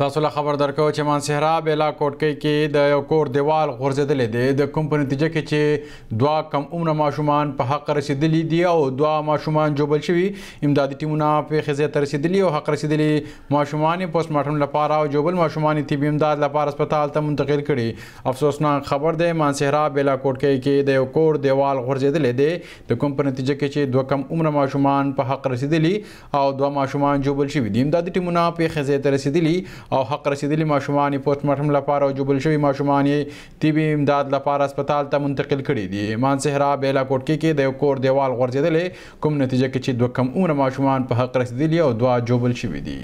تاسو له خبر درکو چې مان سهراب علاقوټکی کې د یو کور دیوال غورځیدلې دی د کوم په نتیجه کې چې دوا کم عمر ماشومان په حق رسیدلی دي او دوا ماشومان جوبل شوی امدادي ټیمونه په خزه تر رسیدلی او حق رسیدلی ماشومان پوسټ مارټم لپاره او جوبل ماشومان طبي امداد لپاره هسپتال ته منتقل کړي افسوسناک خبر دی مان سهراب علاقوټکی کې د یو کور دیوال غورځیدلې دی د کوم په نتیجه کې چې دوا کم عمر ماشومان په حق رسیدلی او دوا ماشومان جوبل شوی دي امدادي ټیمونه په خزه تر رسیدلی او حق رسیدلي ماشومان پورت مرهم لپاره او جبل شوی ماشومان طبي امداد لپاره هسپتال ته منتقل کړي دي ایمان صحرا بیلا کوټکی کې د یو کور دیوال غورځیدل کوم نتیجه کې چې دوه کمونه ماشومان په حق رسیدلي او دوه جبل شوی دي